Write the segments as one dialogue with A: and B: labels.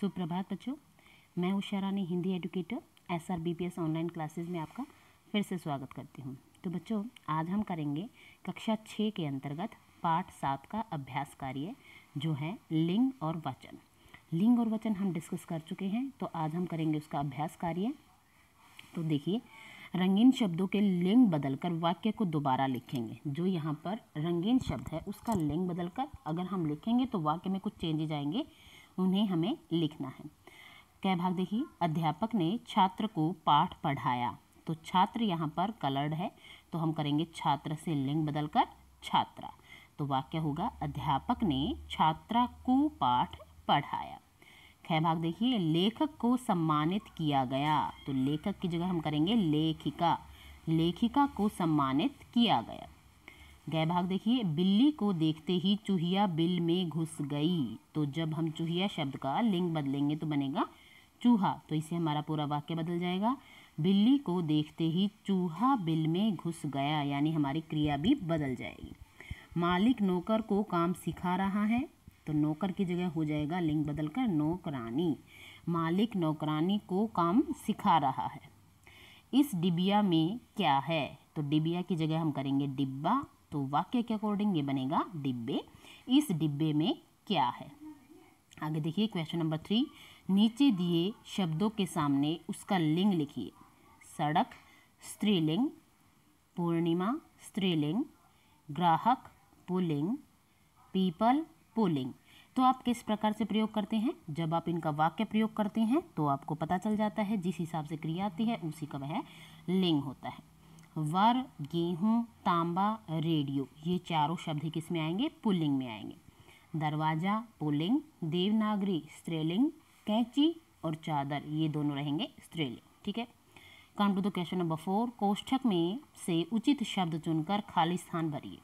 A: सुप्रभात बच्चों मैं Usha Rani Hindi educator S R B P S online classes में आपका फिर से स्वागत करती हूँ तो बच्चों आज हम करेंगे कक्षा छः के अंतर्गत पाठ सात का अभ्यास कार्य जो है लिंग और वचन लिंग और वचन हम डिस्कस कर चुके हैं तो आज हम करेंगे उसका अभ्यास कार्य तो देखिए रंगीन शब्दों के लिंग बदलकर वाक्य को दोबारा लिखेंगे जो यहाँ पर रंगीन शब्द है उसका लिंग बदलकर अगर हम लिखेंगे तो वाक्य में कुछ चेंजेज आएंगे उन्हें हमें लिखना है क्या भाग देखिए अध्यापक ने छात्र को पाठ पढ़ाया तो छात्र यहाँ पर कलर्ड है तो हम करेंगे छात्र से लिंग बदलकर छात्रा तो वाक्य होगा अध्यापक ने छात्रा को पाठ पढ़ाया खै भाग देखिए लेखक को सम्मानित किया गया तो लेखक की जगह हम करेंगे लेखिका लेखिका को सम्मानित किया गया गए भाग देखिए बिल्ली को देखते ही चूहिया बिल में घुस गई तो जब हम चूहिया शब्द का लिंग बदलेंगे तो बनेगा चूहा तो इसे हमारा पूरा वाक्य बदल जाएगा बिल्ली को देखते ही चूहा बिल में घुस गया यानी हमारी क्रिया भी बदल जाएगी मालिक नौकर को काम सिखा रहा है तो नौकर की जगह हो जाएगा लिंग बदल कर नौकरानी मालिक नौकरानी को काम सिखा रहा है इस डिबिया में क्या है तो डिबिया की जगह हम करेंगे डिब्बा तो वाक्य के अकॉर्डिंग ये बनेगा डिब्बे इस डिब्बे में क्या है आगे देखिए क्वेश्चन नंबर थ्री नीचे दिए शब्दों के सामने उसका लिंग लिखिए सड़क स्त्रीलिंग पूर्णिमा स्त्रीलिंग ग्राहक पुलिंग पीपल पुलिंग तो आप किस प्रकार से प्रयोग करते हैं जब आप इनका वाक्य प्रयोग करते हैं तो आपको पता चल जाता है जिस हिसाब से क्रिया आती है उसी का वह लिंग होता है वर गेहूँ तांबा रेडियो ये चारों शब्द किस में आएंगे पुलिंग में आएंगे दरवाज़ा पुलिंग देवनागरी स्त्रीलिंग कैंची और चादर ये दोनों रहेंगे स्त्रीलिंग ठीक है come to question number four कोष्ठक में से उचित शब्द चुनकर खाली स्थान भरिए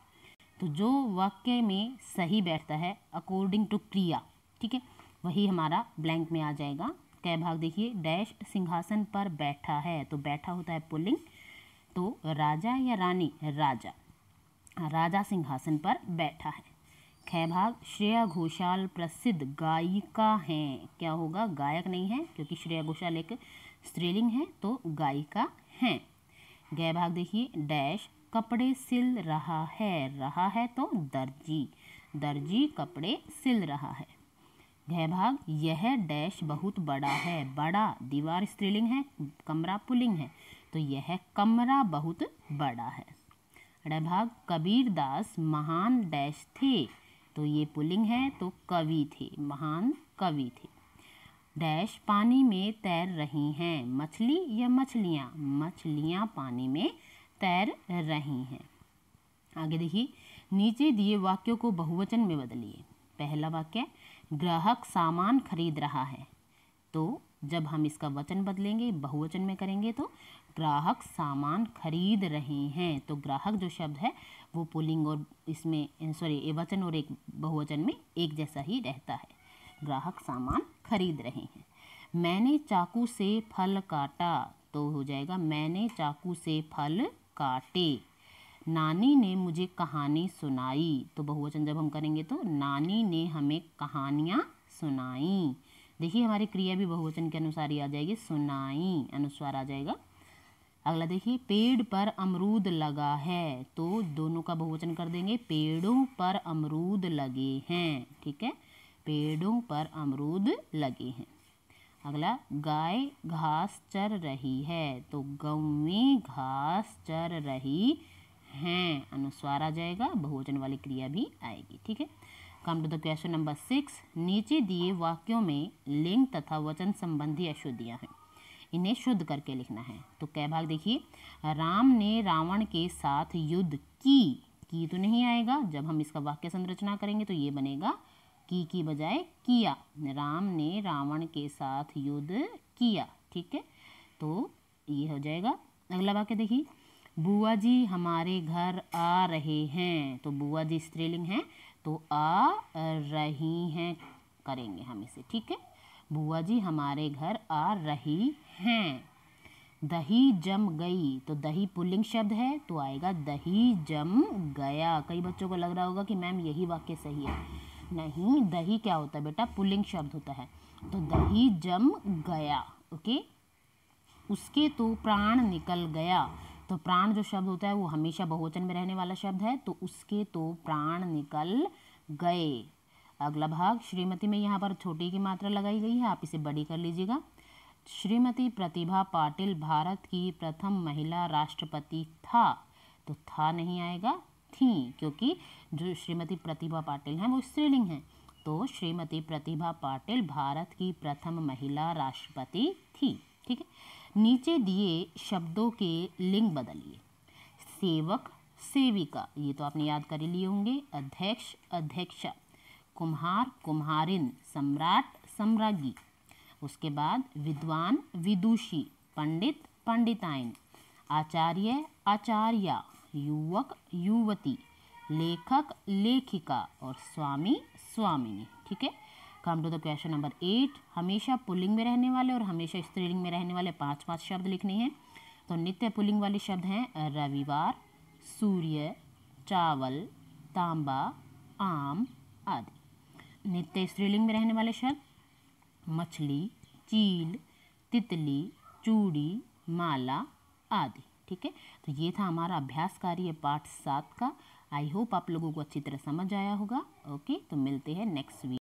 A: तो जो वाक्य में सही बैठता है अकॉर्डिंग टू क्रिया ठीक है वही हमारा ब्लैंक में आ जाएगा कै भाग देखिए डैश सिंहासन पर बैठा है तो बैठा होता है पुलिंग तो राजा या रानी राजा राजा सिंहासन पर बैठा है खैभाग श्रेया घोषाल प्रसिद्ध गायिका हैं क्या होगा गायक नहीं है क्योंकि श्रेया घोषाल एक स्त्रीलिंग है तो गायिका हैं गैभाग भाग देखिए डैश कपड़े सिल रहा है रहा है तो दर्जी दर्जी कपड़े सिल रहा है घ भाग यह डैश बहुत बड़ा है बड़ा दीवार स्त्रीलिंग है कमरा पुलिंग है तो यह कमरा बहुत बड़ा है रभाग कबीर दास महान डैश थे तो ये पुलिंग है तो कवि थे महान कवि थे डैश पानी में तैर रही हैं मछली या मछलियाँ मछलियाँ पानी में तैर रही हैं आगे देखिए नीचे दिए वाक्यों को बहुवचन में बदलिए पहला वाक्य ग्राहक सामान खरीद रहा है तो जब हम इसका वचन बदलेंगे बहुवचन में करेंगे तो ग्राहक सामान खरीद रहे हैं तो ग्राहक जो शब्द है वो पुलिंग और इसमें सॉरी वचन और एक बहुवचन में एक जैसा ही रहता है ग्राहक सामान खरीद रहे हैं मैंने चाकू से फल काटा तो हो जाएगा मैंने चाकू से फल काटे नानी ने मुझे कहानी सुनाई तो बहुवचन जब हम करेंगे तो नानी ने हमें कहानियाँ सुनाई देखिए हमारी क्रिया भी बहुवचन के अनुसार ही आ जाएगी सुनाई अनुस्वार आ जाएगा अगला देखिए पेड़ पर अमरूद लगा है तो दोनों का बहुवचन कर देंगे पेड़ों पर अमरूद लगे हैं ठीक है पेड़ों पर अमरूद लगे हैं अगला गाय घास चर रही है तो गौवें घास चर रही हैं अनुस्वार आ जाएगा बहुवचन वाली क्रिया भी आएगी ठीक है come to the question number six नीचे दिए वाक्यों में लिंग तथा वचन संबंधी अशुद्धियाँ हैं इन्हें शुद्ध करके लिखना है तो कै भाग देखिए राम ने रावण के साथ युद्ध की की तो नहीं आएगा जब हम इसका वाक्य संरचना करेंगे तो ये बनेगा की की बजाय किया राम ने रावण के साथ युद्ध किया ठीक है तो ये हो जाएगा अगला वाक्य देखिए बुआ जी हमारे घर आ रहे हैं तो बुआ जी स्त्रीलिंग हैं तो आ रही हैं करेंगे हम इसे ठीक है बुआ जी हमारे घर आ रही हैं दही जम गई तो दही पुल्लिंग शब्द है तो आएगा दही जम गया कई बच्चों को लग रहा होगा कि मैम यही वाक्य सही है नहीं दही क्या होता है बेटा पुल्लिंग शब्द होता है तो दही जम गया ओके उसके तो प्राण निकल गया तो प्राण जो शब्द होता है वो हमेशा बहुवचन में रहने वाला शब्द है तो उसके तो प्राण निकल गए अगला भाग श्रीमती में यहाँ पर छोटी की मात्रा लगाई गई है आप इसे बड़ी कर लीजिएगा श्रीमती प्रतिभा पाटिल भारत की प्रथम महिला राष्ट्रपति था तो था नहीं आएगा थी क्योंकि जो श्रीमती प्रतिभा पाटिल हैं वो स्त्रीलिंग हैं तो श्रीमती प्रतिभा पाटिल भारत की प्रथम महिला राष्ट्रपति थी ठीक है नीचे दिए शब्दों के लिंग बदलिए सेवक सेविका ये तो आपने याद कर लिए होंगे अध्यक्ष अध्यक्षा कुम्हार कुम्हारिन सम्राट सम्राज्ञी उसके बाद विद्वान विदुषी पंडित पंडिताइन आचार्य आचार्या युवक युवती लेखक लेखिका और स्वामी स्वामिनी ठीक है come to the question number eight हमेशा पुलिंग में रहने वाले और हमेशा स्त्रीलिंग में रहने वाले पांच पांच शब्द लिखने हैं तो नित्य पुलिंग वाले शब्द हैं रविवार सूर्य चावल तांबा आम आदि नित्य स्त्रीलिंग में रहने वाले शब्द मछली चील तितली चूड़ी माला आदि ठीक है तो ये था हमारा अभ्यास कार्य पाठ सात का आई होप आप लोगों को अच्छी तरह समझ आया होगा ओके तो मिलते हैं नेक्स्ट वीक